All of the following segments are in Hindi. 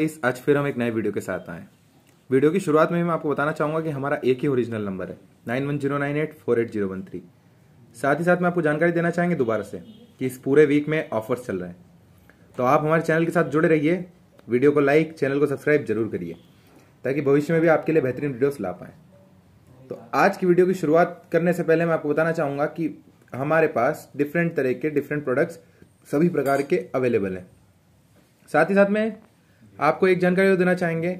इस आज फिर हम एक नए वीडियो के साथ आए वीडियो की शुरुआत में मैं आपको बताना चाहूंगा कि हमारा एक ही ओरिजिनल नंबर है nine one zero nine eight four eight zero one three साथ ही साथ मैं आपको जानकारी देना चाहेंगे दोबारा से कि इस पूरे वीक में ऑफर्स चल रहे हैं तो आप हमारे चैनल के साथ जुड़े रहिए वीडियो को लाइक चैनल को सब्सक्राइब जरूर करिए ताकि भविष्य में भी आपके लिए बेहतरीन वीडियोज ला पाएँ तो आज की वीडियो की शुरुआत करने से पहले मैं आपको बताना चाहूँगा कि हमारे पास डिफरेंट तरह के डिफरेंट प्रोडक्ट्स सभी प्रकार के अवेलेबल हैं साथ ही साथ में आपको एक जानकारी तो देना चाहेंगे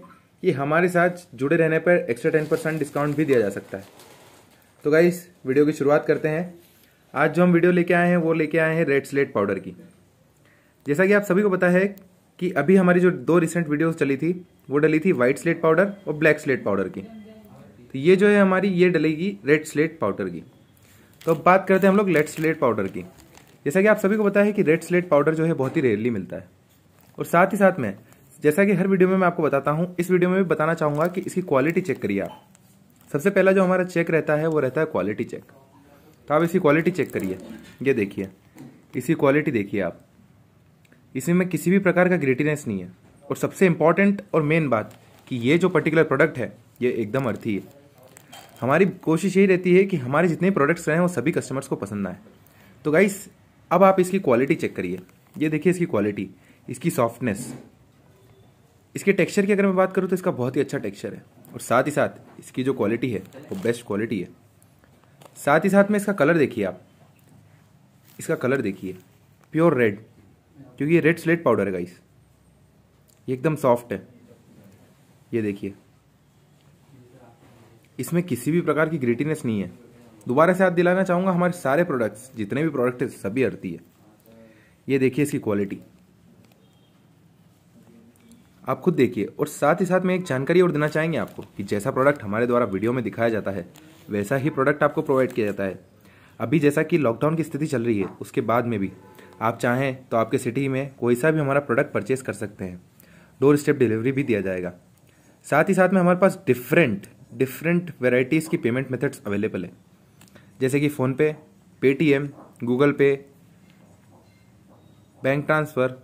कि हमारे साथ जुड़े रहने पर एक्स्ट्रा टेन परसेंट डिस्काउंट भी दिया जा सकता है तो गाइस वीडियो की शुरुआत करते हैं आज जो हम वीडियो लेके आए हैं वो लेके आए हैं रेड स्लेट पाउडर की जैसा कि आप सभी को पता है कि अभी हमारी जो दो रिसेंट वीडियो चली थी वो डली थी वाइट स्लेट पाउडर और ब्लैक स्लेट पाउडर की तो ये जो है हमारी ये डलेगी रेड स्लेट पाउडर की तो अब बात करते हैं हम लोग लेड स्लेट पाउडर की जैसा कि आप सभी को पता है कि रेड स्लेट पाउडर जो है बहुत ही रेयरली मिलता है और साथ ही साथ में जैसा कि हर वीडियो में मैं आपको बताता हूँ इस वीडियो में भी बताना चाहूँगा कि इसकी क्वालिटी चेक करिए आप सबसे पहला जो हमारा चेक रहता है वो रहता है क्वालिटी चेक तो आप इसकी क्वालिटी चेक करिए ये देखिए इसकी क्वालिटी देखिए आप इसमें किसी भी प्रकार का ग्रेटिनेस नहीं है और सबसे इम्पॉर्टेंट और मेन बात कि ये जो पर्टिकुलर प्रोडक्ट है ये एकदम अर्थी है हमारी कोशिश यही रहती है कि हमारे जितने प्रोडक्ट्स रहे हैं वो सभी कस्टमर्स को पसंद आए तो गाइस अब आप इसकी क्वालिटी चेक करिए ये देखिए इसकी क्वालिटी इसकी सॉफ्टनेस इसके टेक्सचर की अगर मैं बात करूँ तो इसका बहुत ही अच्छा टेक्सचर है और साथ ही साथ इसकी जो क्वालिटी है वो बेस्ट क्वालिटी है साथ ही साथ में इसका कलर देखिए आप इसका कलर देखिए प्योर रेड क्योंकि ये रेड स्लेट पाउडर है गाइस ये एकदम सॉफ्ट है ये देखिए इसमें किसी भी प्रकार की ग्रेटीनेस नहीं है दोबारा से याद दिलाना चाहूँगा हमारे सारे प्रोडक्ट्स जितने भी प्रोडक्ट है सभी अर्थी है ये देखिए इसकी क्वालिटी आप खुद देखिए और साथ ही साथ में एक जानकारी और देना चाहेंगे आपको कि जैसा प्रोडक्ट हमारे द्वारा वीडियो में दिखाया जाता है वैसा ही प्रोडक्ट आपको प्रोवाइड किया जाता है अभी जैसा कि लॉकडाउन की स्थिति चल रही है उसके बाद में भी आप चाहें तो आपके सिटी में कोई सा भी हमारा प्रोडक्ट परचेस कर सकते हैं डोर स्टेप डिलीवरी भी दिया जाएगा साथ ही साथ में हमारे पास डिफरेंट डिफरेंट वेराइटीज़ की पेमेंट मेथड्स अवेलेबल हैं जैसे कि PhonePe Paytm Google Pay bank transfer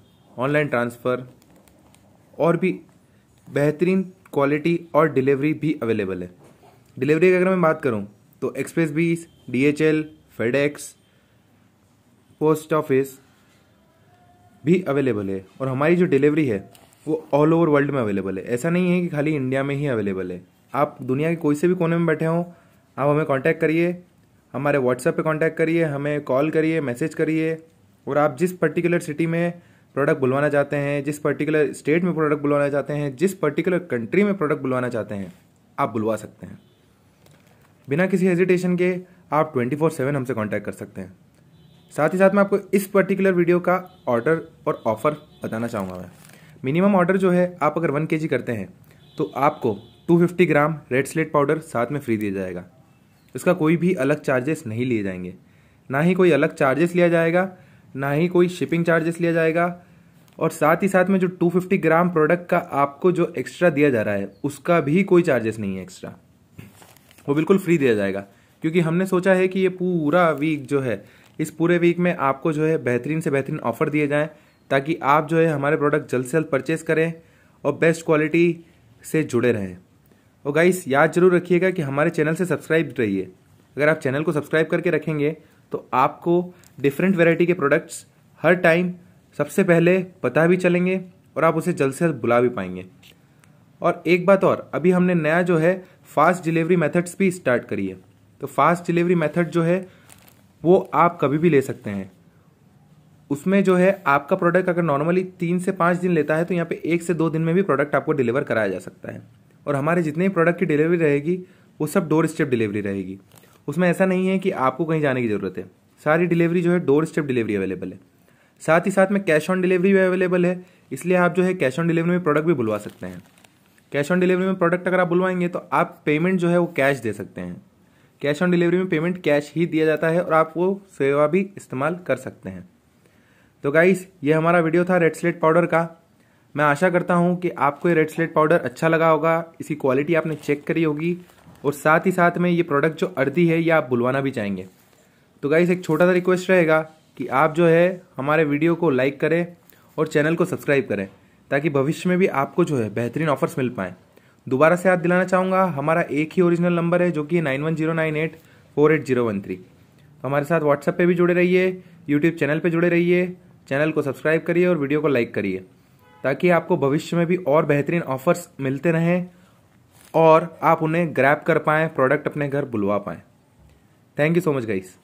online transfer और भी बेहतरीन क्वालिटी और डिलीवरी भी अवेलेबल है डिलीवरी की अगर मैं बात करूँ तो एक्सप्रेस बीस D H L X post office भी अवेलेबल है और हमारी जो डिलीवरी है वो ऑल ओवर वर्ल्ड में अवेलेबल है ऐसा नहीं है कि खाली इंडिया में ही अवेलेबल है आप दुनिया के कोई से भी कोने में बैठे हों आप हमें कांटेक्ट करिए हमारे व्हाट्सएप पे कांटेक्ट करिए हमें कॉल करिए मैसेज करिए और आप जिस पर्टिकुलर सिटी में प्रोडक्ट बुलवाना चाहते हैं जिस पर्टिकुलर स्टेट में प्रोडक्ट बुलवाना चाहते हैं जिस पर्टिकुलर कंट्री में प्रोडक्ट बुलवाना चाहते हैं आप बुलवा सकते हैं बिना किसी हेजिटेशन के आप ट्वेंटी फोर सेवन हमसे कॉन्टैक्ट कर सकते हैं साथ ही साथ मैं आपको इस पर्टिकुलर वीडियो का ऑर्डर और ऑफ़र बताना चाहूँगा मैं मिनिमम ऑर्डर जो है आप अगर वन के करते हैं तो आपको fifty gram red slate powder साथ में फ्री दिया जाएगा इसका कोई भी अलग चार्जेस नहीं लिए जाएंगे ना ही कोई अलग चार्जेस लिया जाएगा ना ही कोई शिपिंग चार्जेस लिया जाएगा और साथ ही साथ में जो 250 ग्राम प्रोडक्ट का आपको जो एक्स्ट्रा दिया जा रहा है उसका भी कोई चार्जेस नहीं है एक्स्ट्रा वो बिल्कुल फ्री दिया जाएगा क्योंकि हमने सोचा है कि ये पूरा वीक जो है इस पूरे वीक में आपको जो है बेहतरीन से बेहतरीन ऑफर दिए जाएँ ताकि आप जो है हमारे प्रोडक्ट जल्द से जल्द परचेज़ करें और बेस्ट क्वालिटी से जुड़े रहें और गाइस याद जरूर रखिएगा कि हमारे चैनल से सब्सक्राइब रहिए अगर आप चैनल को सब्सक्राइब करके रखेंगे तो आपको डिफरेंट वेराइटी के प्रोडक्ट्स हर टाइम सबसे पहले पता भी चलेंगे और आप उसे जल्द से जल्द बुला भी पाएंगे और एक बात और अभी हमने नया जो है फास्ट डिलीवरी मेथड्स भी स्टार्ट करी है तो फास्ट डिलीवरी मेथड जो है वो आप कभी भी ले सकते हैं उसमें जो है आपका प्रोडक्ट अगर नॉर्मली तीन से पाँच दिन लेता है तो यहाँ पे एक से दो दिन में भी प्रोडक्ट आपको डिलीवर कराया जा सकता है और हमारे जितने भी प्रोडक्ट की डिलीवरी रहेगी वो सब डोर स्टेप डिलीवरी रहेगी उसमें ऐसा नहीं है कि आपको कहीं जाने की ज़रूरत है सारी डिलीवरी जो है डोर स्टेप डिलीवरी अवेलेबल है साथ ही साथ में कैश ऑन डिलीवरी भी अवेलेबल है इसलिए आप जो है कैश ऑन डिलीवरी में प्रोडक्ट भी बुलवा सकते हैं कैश ऑन डिलीवरी में प्रोडक्ट अगर आप बुलवाएंगे तो आप पेमेंट जो है वो कैश दे सकते हैं कैश ऑन डिलीवरी में पेमेंट कैश ही दिया जाता है और आप वो सेवा भी इस्तेमाल कर सकते हैं तो गाइस ये हमारा वीडियो था रेड स्लेट पाउडर का मैं आशा करता हूँ कि आपको ये रेड स्लेट पाउडर अच्छा लगा होगा इसकी क्वालिटी आपने चेक करी होगी और साथ ही साथ में ये प्रोडक्ट जो अर्धी है ये आप बुलवाना भी चाहेंगे तो गाइस एक छोटा सा रिक्वेस्ट रहेगा कि आप जो है हमारे वीडियो को लाइक करें और चैनल को सब्सक्राइब करें ताकि भविष्य में भी आपको जो है बेहतरीन ऑफर्स मिल पाएँ दोबारा से याद दिलाना चाहूँगा हमारा एक ही ओरिजिनल नंबर है जो कि nine one zero nine eight four eight zero one three हमारे साथ व्हाट्सएप पर भी जुड़े रहिए यूट्यूब चैनल पर जुड़े रहिए चैनल को सब्सक्राइब करिए और वीडियो को लाइक करिए ताकि आपको भविष्य में भी और बेहतरीन ऑफर्स मिलते रहें और आप उन्हें ग्रैप कर पाएँ प्रोडक्ट अपने घर बुलवा पाएँ thank you so much guys